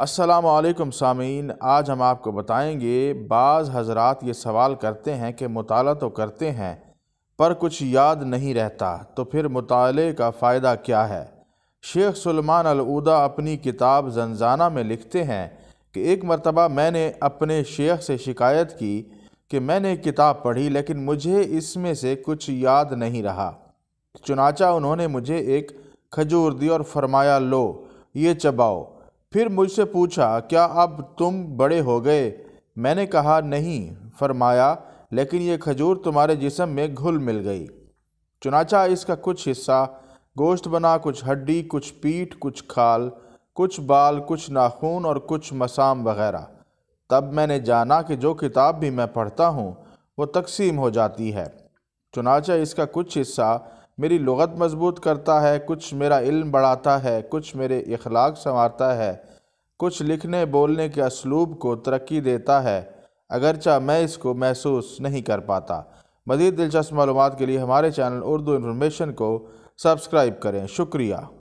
असलकम सामीन आज हम आपको बताएंगे बाज़ हजरात ये सवाल करते हैं कि मताल तो करते हैं पर कुछ याद नहीं रहता तो फिर मुताले का फ़ायदा क्या है शेख सलमान अलूदा अपनी किताब जंजाना में लिखते हैं कि एक मरतबा मैंने अपने शेख से शिकायत की कि मैंने किताब पढ़ी लेकिन मुझे इसमें से कुछ याद नहीं रहा चुनाचा उन्होंने मुझे एक खजूर दी और फरमाया लो ये चबाओ फिर मुझसे पूछा क्या अब तुम बड़े हो गए मैंने कहा नहीं फरमाया लेकिन ये खजूर तुम्हारे जिसम में घुल मिल गई चुनाचा इसका कुछ हिस्सा गोश्त बना कुछ हड्डी कुछ पीठ कुछ खाल कुछ बाल कुछ नाखून और कुछ मसाम वगैरह तब मैंने जाना कि जो किताब भी मैं पढ़ता हूँ वो तकसीम हो जाती है चुनाचा इसका कुछ हिस्सा मेरी लगत मजबूत करता है कुछ मेरा इल्म बढ़ाता है कुछ मेरे इखलाक संवारता है कुछ लिखने बोलने के असलूब को तरक्की देता है अगरचा मैं इसको महसूस नहीं कर पाता मज़ीद दिलचस्प मालूम के लिए हमारे चैनल उर्दू इन्फॉर्मेशन को सब्सक्राइब करें शुक्रिया